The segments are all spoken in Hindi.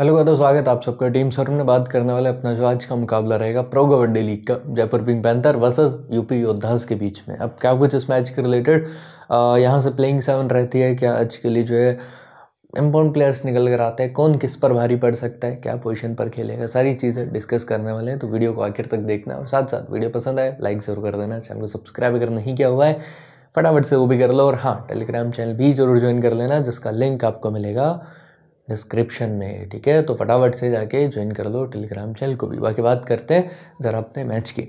हेलो का तो स्वागत आप सबका टीम सर में बात करने वाले अपना जो आज का मुकाबला रहेगा प्रो कबड्डी लीग का Jaipur pink panther versus UP Yoddhas के बीच में अब क्या कुछ इस मैच के रिलेटेड यहाँ से प्लेइंग सेवन रहती है क्या आज के लिए जो है इम्पोर्टेंट प्लेयर्स निकल कर आते हैं कौन किस पर भारी पड़ सकता है क्या पोजीशन पर खेलेगा सारी चीज़ें डिस्कस करने वाले हैं तो वीडियो को आखिर तक देखना और साथ साथ वीडियो पसंद आए लाइक ज़रूर कर देना चैनल को सब्सक्राइब अगर नहीं किया हुआ है फटाफट से वो भी कर लो और हाँ टेलीग्राम चैनल भी जरूर ज्वाइन कर लेना जिसका लिंक आपको मिलेगा डिस्क्रिप्शन में ठीक है तो फटाफट से जाके ज्वाइन कर लो टेलीग्राम चैनल को भी बाकी बात करते हैं ज़रा अपने मैच की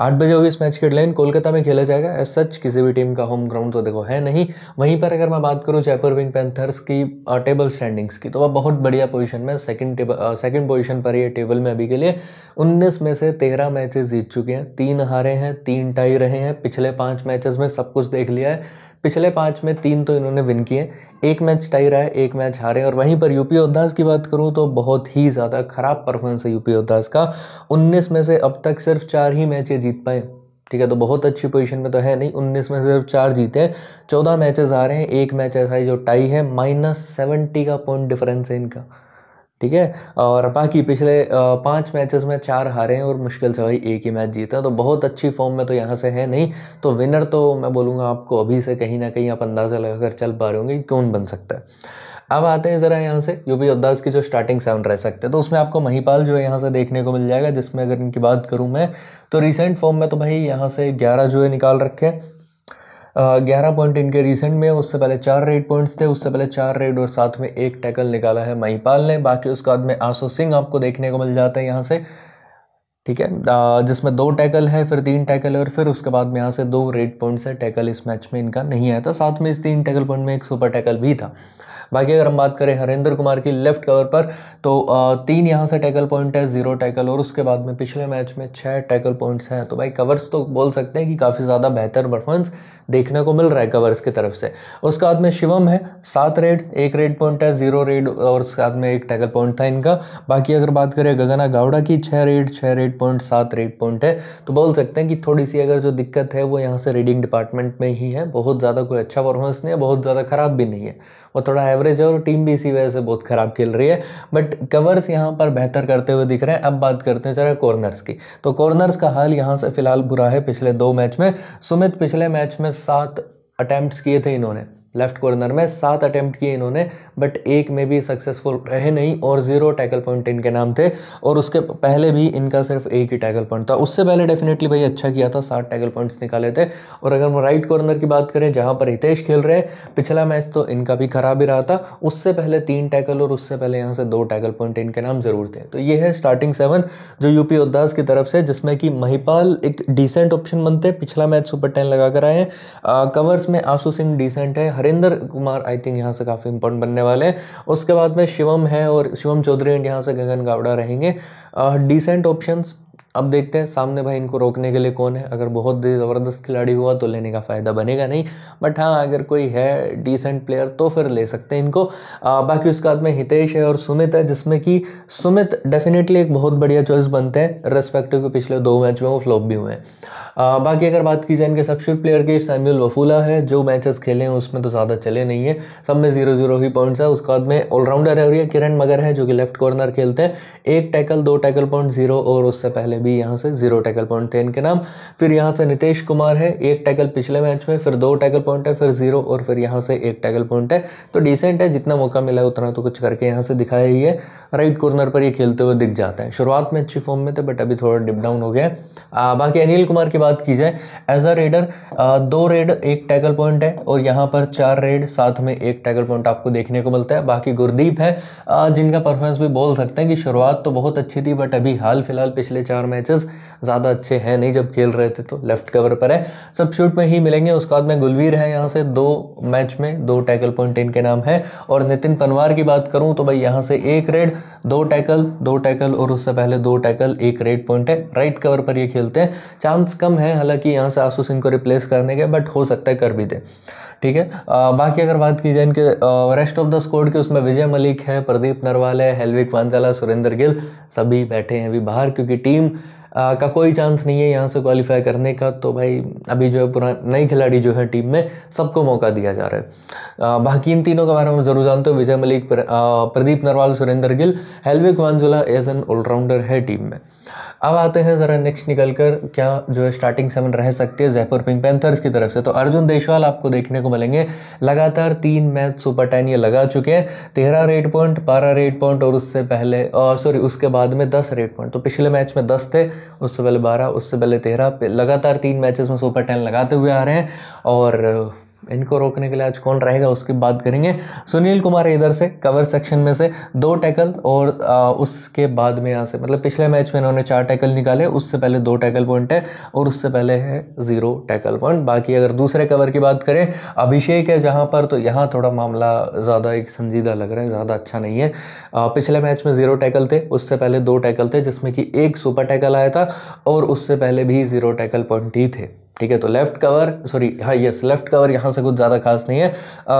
आठ बजे होगी इस मैच की हेडलाइन कोलकाता में खेला जाएगा एज सच किसी भी टीम का होम ग्राउंड तो देखो है नहीं वहीं पर अगर मैं बात करूँ जयपुर विंग पैंथर्स की टेबल स्टैंडिंग्स की तो वह बहुत बढ़िया पोजीशन में सेकंड टेबल सेकंड पोजीशन पर ये टेबल में अभी के लिए 19 में से 13 मैचेस जीत चुके हैं तीन हारे हैं तीन टाई रहे हैं पिछले पाँच मैचेज में सब कुछ देख लिया है पिछले पाँच में तीन तो इन्होंने विन किए एक मैच टाई रहा है एक मैच हारे और वहीं पर यूपी योद्धास की बात करूँ तो बहुत ही ज़्यादा ख़राब परफॉर्मेंस है यूपी योद्धास का उन्नीस में से अब तक सिर्फ चार ही मैचें जीत पाए ठीक है तो बहुत अच्छी पोजीशन में तो है नहीं उन्नीस में सिर्फ चार जीते हैं चौदह मैचेस आ रहे हैं एक मैच ऐसा है जो टाई है माइनस सेवेंटी का पॉइंट डिफरेंस है इनका ठीक है और बाकी पिछले पांच मैचेस में चार हारे हैं और मुश्किल से भाई एक ही मैच जीता तो बहुत अच्छी फॉर्म में तो यहाँ से है नहीं तो विनर तो मैं बोलूँगा आपको अभी से कहीं ना कहीं आप अंदाज़ा कर चल पा रहे होंगे कौन बन सकता है अब आते हैं ज़रा यहाँ से यूपी उद्दास की जो स्टार्टिंग सेवन रह सकते हैं तो उसमें आपको महिपाल जो है यहाँ से देखने को मिल जाएगा जिसमें अगर इनकी बात करूँ मैं तो रिसेंट फॉर्म में तो भाई यहाँ से ग्यारह जो है निकाल रखे हैं ग्यारह पॉइंट इनके रिसेंट में उससे पहले चार रेड पॉइंट्स थे उससे पहले चार रेड और साथ में एक टैकल निकाला है महिपाल ने बाकी उसके बाद में आशो सिंह आपको देखने को मिल जाता है यहाँ से ठीक है जिसमें दो टैकल है फिर तीन टैकल है और फिर उसके बाद में यहाँ से दो रेड पॉइंट्स है टैकल इस मैच में इनका नहीं आया था साथ में इस तीन टैकल पॉइंट में एक सुपर टैकल भी था बाकी अगर हम बात करें हरेंद्र कुमार की लेफ्ट कवर पर तो तीन यहाँ से टैकल पॉइंट है जीरो टैकल और उसके बाद में पिछले मैच में छः टैकल पॉइंट्स हैं तो भाई कवर्स तो बोल सकते हैं कि काफ़ी ज़्यादा बेहतर परफॉर्मेंस देखने को मिल रहा है कवर्स की तरफ से उसके बाद में शिवम है सात रेड एक रेड पॉइंट है जीरो रेड और उसके बाद में एक टैकल पॉइंट था इनका बाकी अगर बात करें गगना गावड़ा की छः रेड छः रेड पॉइंट सात रेड पॉइंट है तो बोल सकते हैं कि थोड़ी सी अगर जो दिक्कत है वो यहाँ से रीडिंग डिपार्टमेंट में ही है बहुत ज़्यादा कोई अच्छा परफॉर्मेंस नहीं है बहुत ज़्यादा ख़राब भी नहीं है वो थोड़ा एवरेज है और टीम भी इसी वजह से बहुत ख़राब खेल रही है बट कवर्स यहाँ पर बेहतर करते हुए दिख रहे हैं अब बात करते हैं जरा कॉर्नर्स की तो कॉर्नर्स का हाल यहाँ से फिलहाल बुरा है पिछले दो मैच में सुमित पिछले मैच में सात अटैम्प्ट किए थे इन्होंने लेफ्ट कॉर्नर में सात अटैम्प्ट किए इन्होंने बट एक में भी सक्सेसफुल रहे नहीं और जीरो टैकल पॉइंट इनके नाम थे और उसके पहले भी इनका सिर्फ एक ही टैकल पॉइंट था उससे पहले डेफिनेटली भाई अच्छा किया था सात टैकल पॉइंट्स निकाले थे और अगर हम राइट कॉर्नर की बात करें जहाँ पर हितेश खेल रहे हैं पिछला मैच तो इनका भी खराब ही रहा था उससे पहले तीन टैकल और उससे पहले यहाँ से दो टैकल पॉइंट इनके नाम जरूर थे तो ये है स्टार्टिंग सेवन जो यूपी उद्दास की तरफ से जिसमें कि महिपाल एक डिसेंट ऑप्शन बनते पिछला मैच सुपर टेन लगा कर आए हैं कवर्स में आशु सिंह डिसेंट है नरेंद्र कुमार आई थिंक यहाँ से काफ़ी इंपॉर्टेंट बनने वाले हैं उसके बाद में शिवम है और शिवम चौधरी एंड यहाँ से गगन गावड़ा रहेंगे डिसेंट ऑप्शंस अब देखते हैं सामने भाई इनको रोकने के लिए कौन है अगर बहुत ज़बरदस्त खिलाड़ी हुआ तो लेने का फ़ायदा बनेगा नहीं बट हाँ अगर कोई है डिसेंट प्लेयर तो फिर ले सकते हैं इनको आ, बाकी उसके बाद में हितेश है और सुमित है जिसमें कि सुमित डेफिनेटली एक बहुत बढ़िया चॉइस बनते हैं रेस्पेक्टिव के पिछले दो मैच में वो फ्लॉप भी हुए हैं बाकी अगर बात की जाए इनके सबसे प्लेयर की सैम्यूल वफूला है जो मैचेस खेले हैं उसमें तो ज़्यादा चले नहीं है सब में जीरो जीरो ही पॉइंट्स है उसके बाद में ऑलराउंडर है किरण मगर है जो कि लेफ्ट कॉर्नर खेलते हैं एक टैकल दो टैकल पॉइंट जीरो और उससे पहले पहले भी यहाँ से जीरो टैकल पॉइंट थे इनके नाम फिर यहाँ से नितेश कुमार है एक टैकल पिछले मैच में फिर दो टैकल पॉइंट है फिर जीरो और फिर यहाँ से एक टैकल पॉइंट है तो डिसेंट है जितना मौका मिला है उतना तो कुछ करके यहाँ से दिखाया ही है राइट कॉर्नर पर ये खेलते हुए दिख जाता है शुरुआत में अच्छी फॉर्म में थे बट अभी थोड़ा डिप डाउन हो गया बाकी अनिल कुमार की बात की जाए एज अ रेडर दो रेड एक टैकल पॉइंट है और यहाँ पर चार रेड साथ में एक टैकल पॉइंट आपको देखने को मिलता है बाकी गुरदीप है जिनका परफॉर्मेंस भी बोल सकते हैं कि शुरुआत तो बहुत अच्छी थी बट अभी हाल फिलहाल पिछले चार चार मैचेस ज़्यादा अच्छे हैं नहीं जब खेल रहे थे तो लेफ्ट कवर पर है सब शूट में ही मिलेंगे उसके बाद में गुलवीर है यहाँ से दो मैच में दो टैकल पॉइंट इनके नाम है और नितिन पनवार की बात करूँ तो भाई यहाँ से एक रेड दो टैकल दो टैकल और उससे पहले दो टैकल एक रेड पॉइंट है राइट कवर पर ये खेलते हैं चांस कम है हालांकि यहाँ से आशु सिंह को रिप्लेस करने के बट हो सकता है कर भी दे ठीक है बाकी अगर बात की जाए इनके रेस्ट ऑफ द स्कोर की उसमें विजय मलिक है प्रदीप नरवाल है हेलविक वांजाला सुरेंद्र गिल सभी बैठे हैं अभी बाहर क्योंकि टीम आ, का कोई चांस नहीं है यहाँ से क्वालिफाई करने का तो भाई अभी जो है पुरा नए खिलाड़ी जो है टीम में सबको मौका दिया जा रहा है बाकी इन तीनों के बारे में ज़रूर जानते हो Vijay Malik Pradeep Narwal Surender Gill Helvik Wanjala as an all-rounder है टीम में अब आते हैं ज़रा नेक्स्ट निकल कर क्या जो है स्टार्टिंग सेवन रह सकती है जयपुर पिंक पैंथर्स की तरफ से तो अर्जुन देशवाल आपको देखने को मिलेंगे लगातार तीन मैच सुपर टेन ये लगा चुके हैं तेरह रेड पॉइंट बारह रेड पॉइंट और उससे पहले और सॉरी उसके बाद में दस रेड पॉइंट तो पिछले मैच में दस थे उससे पहले बारह उससे पहले तेरह लगातार तीन मैचेस में सुपर टेन लगाते हुए आ रहे हैं और इनको रोकने के लिए आज कौन रहेगा उसकी बात करेंगे सुनील कुमार इधर से कवर सेक्शन में से दो टैकल और आ, उसके बाद में यहाँ से मतलब पिछले मैच में इन्होंने चार टैकल निकाले उससे पहले दो टैकल पॉइंट है और उससे पहले है ज़ीरो टैकल पॉइंट बाकी अगर दूसरे कवर की बात करें अभिषेक है जहाँ पर तो यहाँ थोड़ा मामला ज़्यादा एक संजीदा लग रहा है ज़्यादा अच्छा नहीं है आ, पिछले मैच में ज़ीरो टैकल थे उससे पहले दो टैकल थे जिसमें कि एक सुपर टैकल आया था और उससे पहले भी ज़ीरो टैकल पॉइंट ही थे ठीक है तो लेफ्ट कवर सॉरी हाँ यस लेफ्ट कवर यहाँ से कुछ ज़्यादा खास नहीं है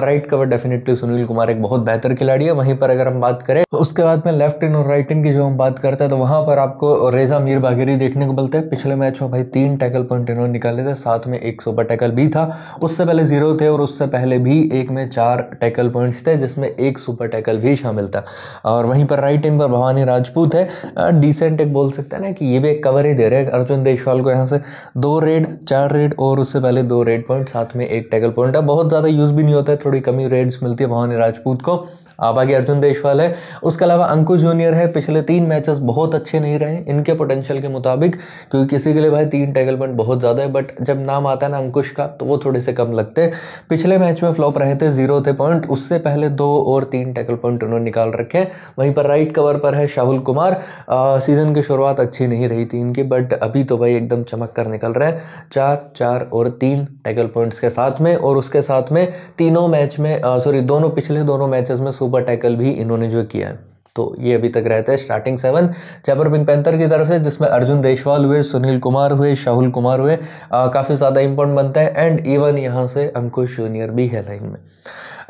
right cover definitely Sunil Kumar एक बहुत बेहतर खिलाड़ी है वहीं पर अगर हम बात करें उसके बाद में लेफ्ट इन और राइट इन की जो हम बात करते हैं तो वहाँ पर आपको रेजा मीर बागेरी देखने को मिलते हैं पिछले मैच में भाई तीन टैकल पॉइंट इन्होंने निकाले थे साथ में एक सुपर टैकल भी था उससे पहले जीरो थे और उससे पहले भी एक में चार टैकल पॉइंट्स थे जिसमें एक सुपर टैकल भी शामिल था और वहीं पर राइट इन पर भवानी राजपूत है डिसेंट एक बोल सकते हैं ना कि ये भी एक कवर ही दे रहे हैं अर्जुन देशवाल को यहाँ से दो रेड चार चार रेड और उससे पहले दो रेड पॉइंट साथ में एक टैगल पॉइंट है बहुत ज़्यादा यूज़ भी नहीं होता है थोड़ी कमी रेड्स मिलती है भवानी राजपूत को आप आगे अर्जुन देशवाल है उसके अलावा अंकुश जूनियर है पिछले तीन मैचेस बहुत अच्छे नहीं रहे इनके पोटेंशियल के मुताबिक क्योंकि किसी के लिए भाई तीन टैगल पॉइंट बहुत ज़्यादा है बट जब नाम आता है ना अंकुश का तो वो थोड़े से कम लगते पिछले मैच में फ्लॉप रहे थे जीरो थे पॉइंट उससे पहले दो और तीन टैगल पॉइंट उन्होंने निकाल रखे हैं वहीं पर राइट कवर पर है शाहुल कुमार सीजन की शुरुआत अच्छी नहीं रही थी इनकी बट अभी तो भाई एकदम चमक कर निकल रहे हैं चार चार चार और तीन टैकल पॉइंट्स के साथ में और उसके साथ में तीनों मैच में सॉरी दोनों पिछले दोनों मैचेस में सुपर टैकल भी इन्होंने जो किया है तो ये अभी तक रहता है starting seven Jaipur pink panther की तरफ से जिसमें अर्जुन देशवाल हुए सुनील कुमार हुए शाहुल कुमार हुए काफ़ी ज़्यादा इंपॉर्टेंट बनता है एंड इवन यहाँ से अंकुश जूनियर भी है लाइन में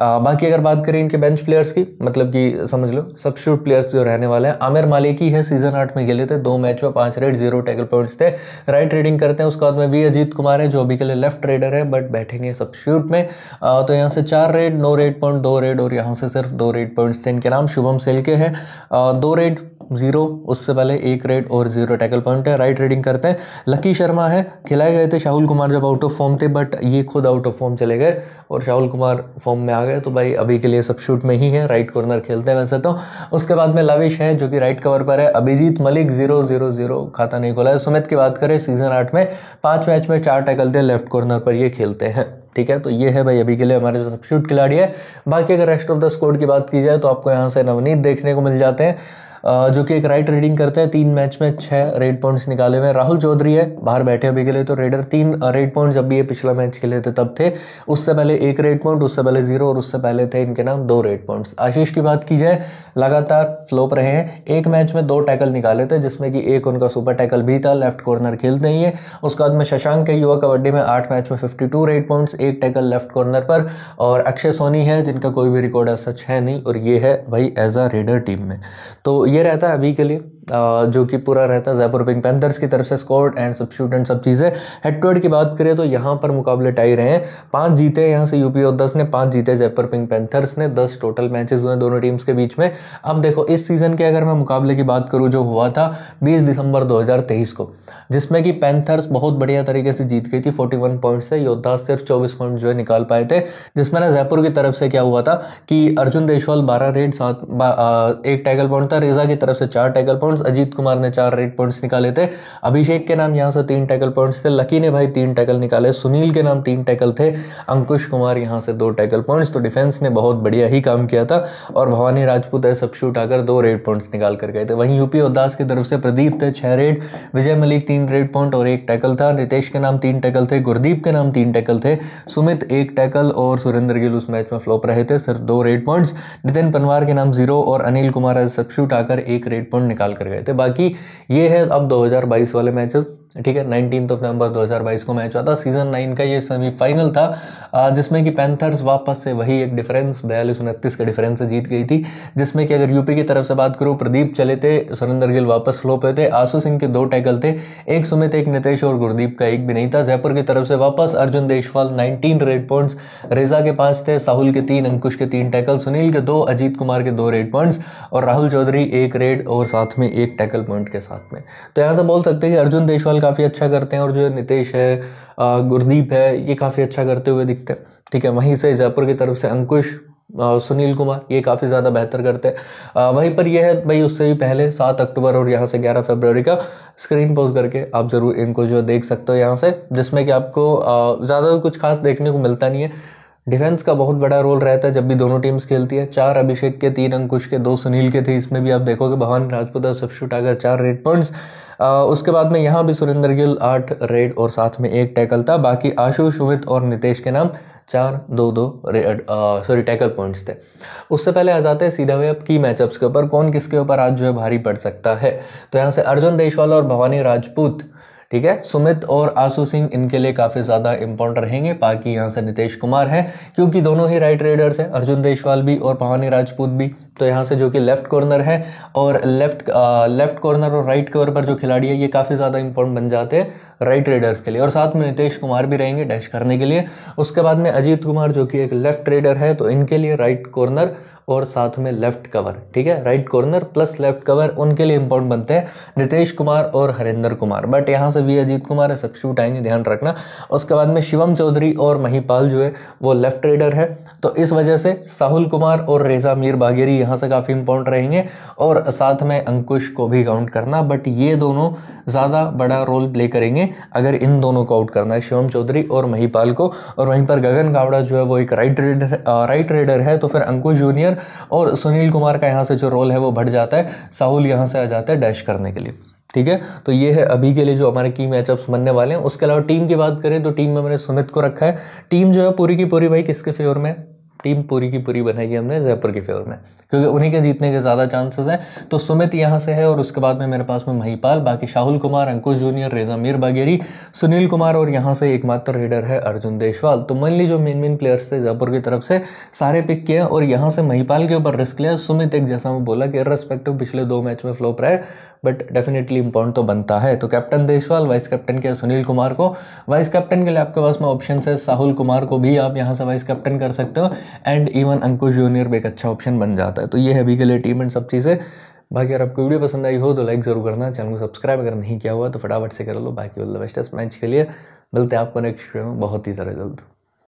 बाकी अगर बात करें इनके बेंच प्लेयर्स की मतलब कि समझ लो सब्सिट्यूट प्लेयर्स जो रहने वाले हैं आमिर मालिकी है सीजन आठ में खेले थे दो मैच में पांच रेड जीरो टैकल पॉइंट्स थे राइट ट्रेडिंग करते हैं उसके बाद में वी अजीत कुमार है जो अभी के लिए लेफ्ट रेडर है बट बैठेंगे सब्सिट्यूट में तो यहाँ से चार रेड नौ रेड पॉइंट दो रेड और यहाँ से सिर्फ दो रेड पॉइंट्स थे इनके नाम शुभम सेल के हैं दो रेड जीरो उससे पहले एक रेड और जीरो टैकल पॉइंट है राइट रेडिंग करते हैं लकी शर्मा है खिलाए गए थे शाहुल कुमार जब आउट ऑफ फॉर्म थे बट ये खुद आउट ऑफ फॉर्म चले गए और शाहुल कुमार फॉर्म में आ गए तो भाई अभी के लिए सब शूट में ही है राइट कॉर्नर खेलते हैं वैसे तो उसके बाद में लविश है जो कि राइट कवर पर है Abhijeet Malik zero zero zero खाता नहीं खोला है सुमित की बात करें सीजन आठ में पाँच मैच में चार टैकल थे लेफ्ट कॉर्नर पर ये खेलते हैं ठीक है तो ये है भाई अभी के लिए हमारे जो शूट खिलाड़ी है बाकी अगर रेस्ट ऑफ द स्कोर की बात की जाए तो आपको यहाँ से नवनीत देखने को मिल जाते हैं जो कि एक राइट रीडिंग करते हैं तीन मैच में छः रेड पॉइंट्स निकाले हुए राहुल चौधरी है बाहर बैठे अभी के लिए तो रेडर तीन रेड पॉइंट जब भी ये पिछला मैच खेले थे तब थे उससे पहले एक रेड पॉइंट उससे पहले जीरो और उससे पहले थे इनके नाम दो रेड पॉइंट्स आशीष की बात की जाए लगातार फ्लोप रहे हैं एक मैच में दो टैकल निकाले थे जिसमें कि एक उनका सुपर टैकल भी था लेफ्ट कॉर्नर खेलते ही है उसके बाद में शशांक है युवा कबड्डी में आठ मैच में फिफ्टी टू रेड पॉइंट्स एक टैकल लेफ्ट कॉर्नर पर और अक्षय सोनी है जिनका कोई भी रिकॉर्ड सच है नहीं और ये है भाई एज अ रेडर टीम में तो ये रहता है अभी के लिए जो कि पूरा रहता है जयपुर पिंक पैंथर्स की तरफ से स्कोर्ड एंड सब शूट एंड सब चीज़ें हेड टू हेड की बात करें तो यहाँ पर मुकाबले टाई रहे हैं पाँच जीते यहाँ से यूपी और दस ने पाँच जीते जयपुर पिंक पैंथर्स ने दस टोटल मैचेस हुए दोनों टीम्स के बीच में अब देखो इस सीज़न के अगर मैं मुकाबले की बात करूँ जो हुआ था बीस दिसंबर दो को जिसमें कि पैंथर्स बहुत बढ़िया तरीके से जीत गई थी फोर्टी पॉइंट से योद्धा सिर्फ चौबीस पॉइंट जो है निकाल पाए थे जिसमें ना जयपुर की तरफ से क्या हुआ था कि अर्जुन देशवाल बारह रेड सात एक टैगल पॉइंट था रेजा की तरफ से चार tackle point points Ajit Kumar ने चार रेड पॉइंट्स निकाले थे अभिषेक के नाम यहाँ से तीन टैकल पॉइंट्स थे लकी ने भाई तीन टैकल निकाले सुनील के नाम तीन टैकल थे अंकुश कुमार यहाँ से दो टैकल पॉइंट्स तो डिफेंस ने बहुत बढ़िया ही काम किया था और भवानी राजपूत है सब शूट आकर दो रेड पॉइंट्स निकाल कर गए थे वहीं यूपी उदास की तरफ से प्रदीप थे छः रेड विजय मलिक तीन रेड पॉइंट और एक टैकल था रितेश के नाम तीन टैकल थे गुरदीप के नाम तीन टैकल थे सुमित एक टैकल और सुरेंद्र गिल उस मैच में फ्लॉप रहे थे सिर्फ दो रेड पॉइंट्स नितिन पनवार के नाम जीरो और अनिल कुमार सब शूट आकर एक रेड पॉइंट निकाल कर कर गए थे बाकी ये है अब 2022 वाले मैचेस ठीक है नाइनटीन ऑफ नवंबर 2022 को मैच हुआ था सीजन नाइन का ये सेमीफाइनल था जिसमें कि पैंथर्स वापस से वही एक डिफरेंस बयालीस उनतीस के डिफरेंस से जीत गई थी जिसमें कि अगर यूपी की तरफ से बात करूँ प्रदीप चले थे सुरेंद्र गिल वापस फ्लो पे थे आशु सिंह के दो टैकल थे एक सुमित एक नितेश और गुरदीप का एक भी नहीं था जयपुर की तरफ से वापस Arjun Deshwal nineteen raid points Reza के पाँच थे साहुल के तीन अंकुश के तीन टैकल सुनील के दो अजीत कुमार के दो रेड पॉइंट्स और राहुल चौधरी एक रेड और साथ में एक टैकल पॉइंट के साथ में तो यहाँ से बोल सकते हैं कि अर्जुन देशवाल काफ़ी अच्छा करते हैं और जो नितेश है गुरदीप है ये काफ़ी अच्छा करते हुए दिखते हैं ठीक है वहीं से जयपुर की तरफ से अंकुश सुनील कुमार ये काफ़ी ज़्यादा बेहतर करते हैं वहीं पर यह है भाई उससे भी पहले सात अक्टूबर और यहाँ से ग्यारह फरवरी का स्क्रीन पोज करके आप ज़रूर इनको जो देख सकते हो यहाँ से जिसमें कि आपको ज़्यादा कुछ खास देखने को मिलता नहीं है डिफेंस का बहुत बड़ा रोल रहता है जब भी दोनों टीम्स खेलती है चार अभिषेक के तीन अंकुश के दो सुनील के थे इसमें भी आप देखोगे भवन राजपूत और सबसे उठाकर चार रेड पॉइंट्स उसके बाद में यहाँ भी सुरेंद्र गिल आठ रेड और साथ में एक टैकल था बाकी आशुष सुमित और नितेश के नाम चार दो दो रेड सॉरी टैकल पॉइंट्स थे उससे पहले आ जाते हैं सीधा वे अब की मैचअप्स के ऊपर कौन किसके ऊपर आज जो है भारी पड़ सकता है तो यहाँ से अर्जुन देशवाल और भवानी राजपूत ठीक है सुमित और आसू सिंह इनके लिए काफ़ी ज़्यादा इंपॉर्टेंट रहेंगे बाकी यहाँ से नीतीश कुमार है क्योंकि दोनों ही राइट रेडर्स हैं अर्जुन देशवाल भी और पहानी राजपूत भी तो यहाँ से जो कि लेफ्ट कॉर्नर है और लेफ्ट आ, लेफ्ट कॉर्नर और राइट कवर पर जो खिलाड़ी है ये काफ़ी ज़्यादा इंपॉर्टेंट बन जाते हैं राइट रेडर्स के लिए और साथ में नीतीश कुमार भी रहेंगे डैश करने के लिए उसके बाद में अजीत कुमार जो कि एक लेफ्ट रेडर है तो इनके लिए राइट कॉर्नर और साथ में लेफ्ट कवर ठीक है right corner plus left cover उनके लिए इंपॉर्टेंट बनते हैं नितेश कुमार और हरेंद्र कुमार बट यहाँ से भी अजीत कुमार है सब शूट आएंगे ध्यान रखना उसके बाद में शिवम चौधरी और महीपाल जो है वो लेफ्ट रेडर है तो इस वजह से साहुल कुमार और रेजा मीर बागेरी यहाँ से काफ़ी इंपॉर्टेंट रहेंगे और साथ में अंकुश को भी काउंट करना बट ये दोनों ज़्यादा बड़ा रोल प्ले करेंगे अगर इन दोनों को आउट करना है शिवम चौधरी और महीपाल को और वहीं पर गगन कावड़ा जो है वो एक राइट रेडर राइट रेडर है तो फिर अंकुश जूनियर प्लेयर और सुनील कुमार का यहाँ से जो रोल है वो बढ़ जाता है साहुल यहाँ से आ जाता है डैश करने के लिए ठीक है तो ये है अभी के लिए जो हमारे की मैचअप्स बनने वाले हैं उसके अलावा टीम की बात करें तो टीम में मैंने सुमित को रखा है टीम जो है पूरी की पूरी भाई किसके फेवर में टीम पूरी की पूरी बनाई हमने जयपुर के फेवर में क्योंकि उन्हीं के जीतने के ज़्यादा चांसेस हैं तो सुमित यहाँ से है और उसके बाद में मेरे पास में महिपाल बाकी शाहुल कुमार अंकुश जूनियर रेजा मीर बागेरी सुनील कुमार और यहाँ से एकमात्र रीडर है अर्जुन देशवाल तो मनली जो मेन मेन प्लेयर्स थे जयपुर की तरफ से सारे पिक किए और यहाँ से महिपाल के ऊपर रिस्क लिया सुमित एक जैसा मैं बोला कि इरेस्पेक्टिव पिछले दो मैच में फ्लोप रहे बट डेफिनेटली इंपॉर्टेंट तो बनता है तो कैप्टन देशवाल वाइस कैप्टन के सुनील कुमार को वाइस कैप्टन के लिए आपके पास में ऑप्शन है साहुल कुमार को भी आप यहाँ से वाइस कैप्टन कर सकते हो एंड इवन अंकुश जूनियर भी एक अच्छा ऑप्शन बन जाता है तो ये है अभी के लिए टीम एंड सब चीज़ें बाकी अगर आपको वीडियो पसंद आई हो तो लाइक ज़रूर करना चैनल को सब्सक्राइब अगर नहीं किया हुआ तो फटाफट से कर लो बाकी ऑल द बेस्ट मैच के लिए मिलते हैं आपको नेक्स्ट वीडियो में बहुत ही ज़्यादा जल्द